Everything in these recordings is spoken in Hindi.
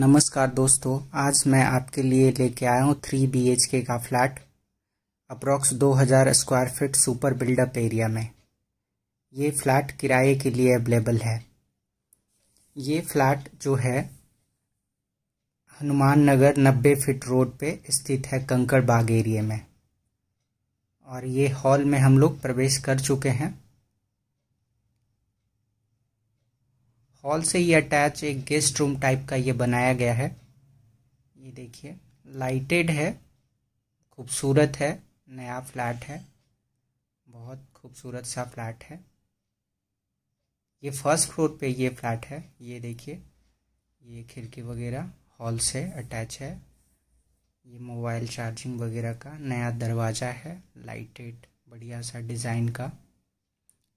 नमस्कार दोस्तों आज मैं आपके लिए लेके आया हूँ थ्री बी एच के का flat approx 2000 square feet super buildup area में ये फ्लैट किराए के लिए अवेलेबल है ये फ्लैट जो है हनुमान नगर 90 फीट रोड पे स्थित है कंकड़ बाग एरिया में और ये हॉल में हम लोग प्रवेश कर चुके हैं हॉल से ही अटैच एक गेस्ट रूम टाइप का ये बनाया गया है ये देखिए लाइटेड है खूबसूरत है नया फ्लैट है बहुत खूबसूरत सा फ्लैट है ये फर्स्ट फ्लोर पे ये फ्लैट है ये देखिए ये खिड़की वगैरह हॉल से अटैच है ये मोबाइल चार्जिंग वगैरह का नया दरवाज़ा है लाइटेड बढ़िया सा डिज़ाइन का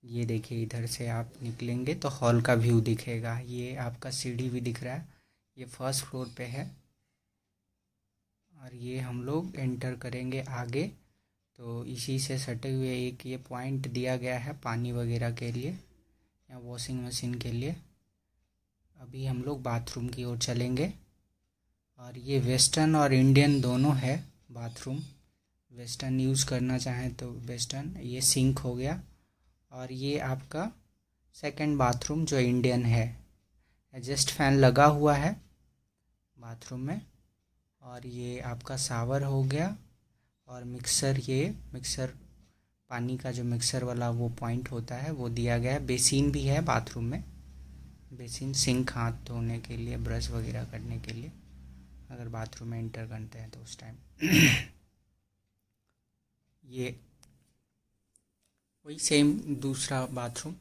ये देखिए इधर से आप निकलेंगे तो हॉल का व्यू दिखेगा ये आपका सीढ़ी भी दिख रहा है ये फर्स्ट फ्लोर पे है और ये हम लोग एंटर करेंगे आगे तो इसी से सटे हुए एक ये पॉइंट दिया गया है पानी वगैरह के लिए या वॉशिंग मशीन के लिए अभी हम लोग बाथरूम की ओर चलेंगे और ये वेस्टर्न और इंडियन दोनों है बाथरूम वेस्टर्न यूज़ करना चाहें तो वेस्टर्न ये सिंक हो गया और ये आपका सेकंड बाथरूम जो इंडियन है एडजस्ट फैन लगा हुआ है बाथरूम में और ये आपका सावर हो गया और मिक्सर ये मिक्सर पानी का जो मिक्सर वाला वो पॉइंट होता है वो दिया गया है बेसिन भी है बाथरूम में बेसिन सिंक हाथ धोने के लिए ब्रश वगैरह करने के लिए अगर बाथरूम में इंटर करते हैं तो उस टाइम ये वही सेम दूसरा बाथरूम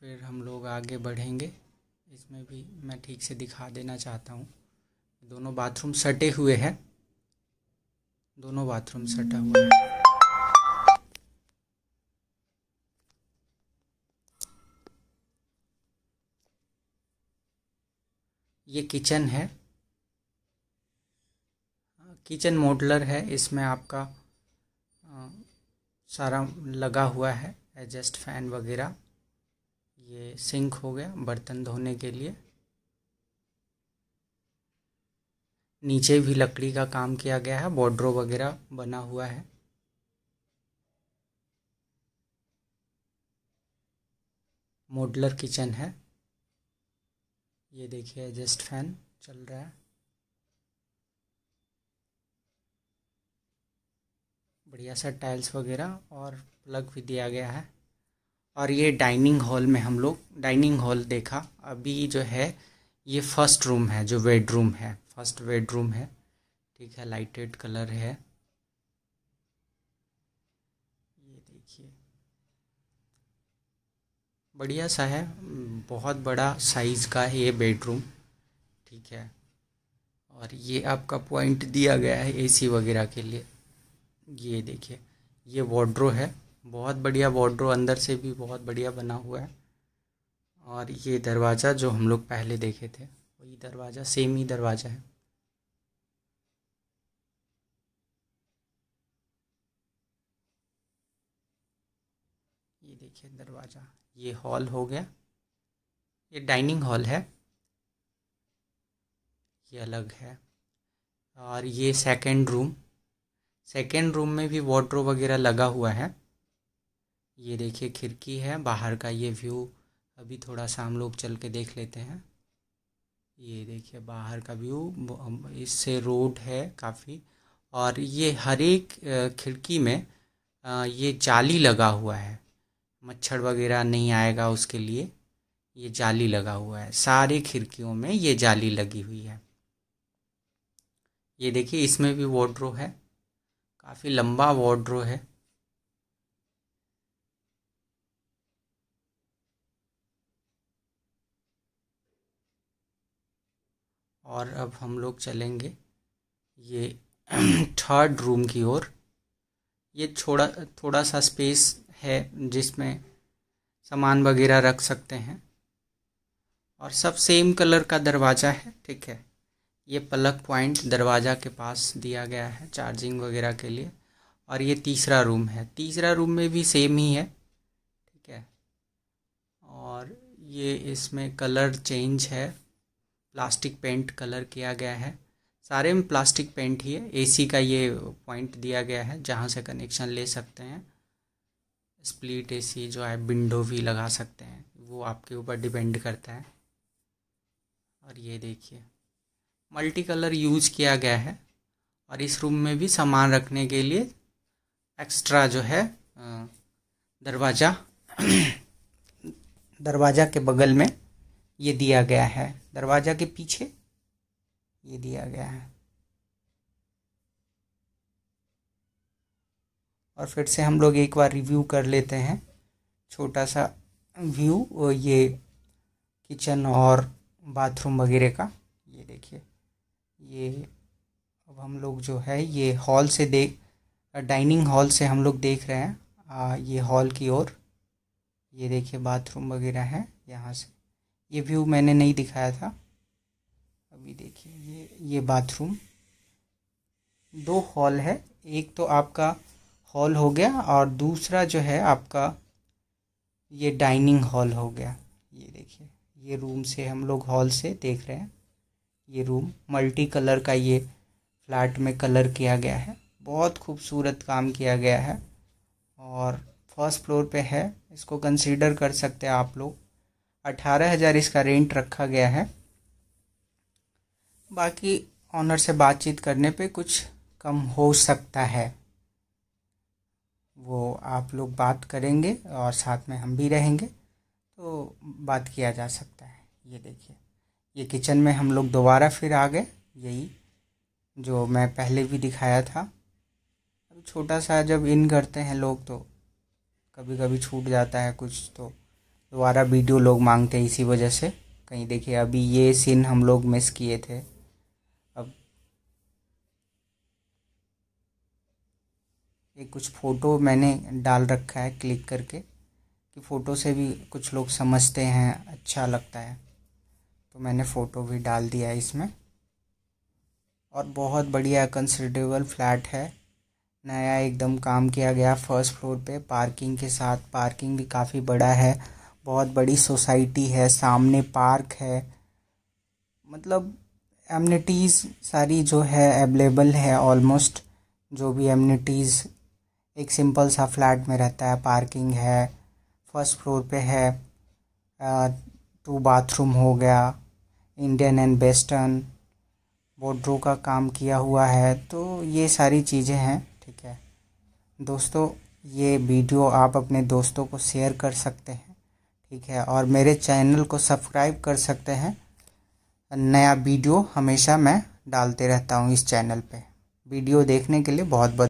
फिर हम लोग आगे बढ़ेंगे इसमें भी मैं ठीक से दिखा देना चाहता हूँ दोनों बाथरूम सटे हुए हैं दोनों बाथरूम सटा हुआ है ये किचन है किचन हाँ, मॉडलर है इसमें आपका हाँ, सारा लगा हुआ है एडजस्ट फैन वगैरह ये सिंक हो गया बर्तन धोने के लिए नीचे भी लकड़ी का काम किया गया है बॉर्डरो वगैरह बना हुआ है मॉडलर किचन है ये देखिए एडजस्ट फैन चल रहा है बढ़िया सा टाइल्स वगैरह और प्लग भी दिया गया है और ये डाइनिंग हॉल में हम लोग डाइनिंग हॉल देखा अभी जो है ये फर्स्ट रूम है जो बेडरूम है फर्स्ट बेडरूम है ठीक है लाइटेड कलर है ये देखिए बढ़िया सा है बहुत बड़ा साइज़ का है ये बेडरूम ठीक है और ये आपका पॉइंट दिया गया है एसी वगैरह के लिए ये देखिए ये वॉड्रो है बहुत बढ़िया वॉड्रो अंदर से भी बहुत बढ़िया बना हुआ है और ये दरवाज़ा जो हम लोग पहले देखे थे वही दरवाज़ा सेम ही दरवाज़ा है ये देखिए दरवाज़ा ये हॉल हो गया ये डाइनिंग हॉल है ये अलग है और ये सेकंड रूम सेकेंड रूम में भी वॉड्रो वगैरह लगा हुआ है ये देखिए खिड़की है बाहर का ये व्यू अभी थोड़ा सा हम लोग चल के देख लेते हैं ये देखिए बाहर का व्यू इससे रोड है काफ़ी और ये हर एक खिड़की में ये जाली लगा हुआ है मच्छर वगैरह नहीं आएगा उसके लिए ये जाली लगा हुआ है सारी खिड़कियों में ये जाली लगी हुई है ये देखिए इसमें भी वॉड्रो है काफ़ी लंबा वॉड्रो है और अब हम लोग चलेंगे ये थर्ड रूम की ओर ये थोड़ा थोड़ा सा स्पेस है जिसमें सामान वगैरह रख सकते हैं और सब सेम कलर का दरवाज़ा है ठीक है ये प्लग पॉइंट दरवाज़ा के पास दिया गया है चार्जिंग वगैरह के लिए और ये तीसरा रूम है तीसरा रूम में भी सेम ही है ठीक है और ये इसमें कलर चेंज है प्लास्टिक पेंट कलर किया गया है सारे में प्लास्टिक पेंट ही है एसी का ये पॉइंट दिया गया है जहाँ से कनेक्शन ले सकते हैं स्प्लिट एसी जो है विंडो भी लगा सकते हैं वो आपके ऊपर डिपेंड करता है और ये देखिए मल्टी कलर यूज किया गया है और इस रूम में भी सामान रखने के लिए एक्स्ट्रा जो है दरवाज़ा दरवाज़ा के बगल में ये दिया गया है दरवाज़ा के पीछे ये दिया गया है और फिर से हम लोग एक बार रिव्यू कर लेते हैं छोटा सा व्यू ये किचन और बाथरूम वगैरह का ये देखिए ये अब हम लोग जो है ये हॉल से देख डाइनिंग हॉल से हम लोग देख रहे हैं आ, ये हॉल की ओर ये देखिए बाथरूम वगैरह है यहाँ से ये व्यू मैंने नहीं दिखाया था अभी देखिए ये ये बाथरूम दो हॉल है एक तो आपका हॉल हो गया और दूसरा जो है आपका ये डाइनिंग हॉल हो गया ये देखिए ये रूम से हम लोग हॉल से देख रहे हैं ये रूम मल्टी कलर का ये फ्लैट में कलर किया गया है बहुत खूबसूरत काम किया गया है और फर्स्ट फ्लोर पे है इसको कंसीडर कर सकते हैं आप लोग अठारह हज़ार इसका रेंट रखा गया है बाकी ऑनर से बातचीत करने पे कुछ कम हो सकता है वो आप लोग बात करेंगे और साथ में हम भी रहेंगे तो बात किया जा सकता है ये देखिए ये किचन में हम लोग दोबारा फिर आ गए यही जो मैं पहले भी दिखाया था अब छोटा सा जब इन करते हैं लोग तो कभी कभी छूट जाता है कुछ तो दोबारा वीडियो लोग मांगते हैं इसी वजह से कहीं देखिए अभी ये सीन हम लोग मिस किए थे अब ये कुछ फ़ोटो मैंने डाल रखा है क्लिक करके कि फ़ोटो से भी कुछ लोग समझते हैं अच्छा लगता है तो मैंने फ़ोटो भी डाल दिया है इसमें और बहुत बढ़िया कंसिडरेबल फ्लैट है नया एकदम काम किया गया फर्स्ट फ्लोर पे पार्किंग के साथ पार्किंग भी काफ़ी बड़ा है बहुत बड़ी सोसाइटी है सामने पार्क है मतलब एमनिटीज़ सारी जो है अवेलेबल है ऑलमोस्ट जो भी एमनिटीज़ एक सिंपल सा फ्लैट में रहता है पार्किंग है फर्स्ट फ्लोर पे है टू बाथरूम हो गया इंडियन एंड वेस्टर्न बोड्रो का काम किया हुआ है तो ये सारी चीज़ें हैं ठीक है दोस्तों ये वीडियो आप अपने दोस्तों को शेयर कर सकते हैं ठीक है और मेरे चैनल को सब्सक्राइब कर सकते हैं नया वीडियो हमेशा मैं डालते रहता हूँ इस चैनल पे वीडियो देखने के लिए बहुत बहुत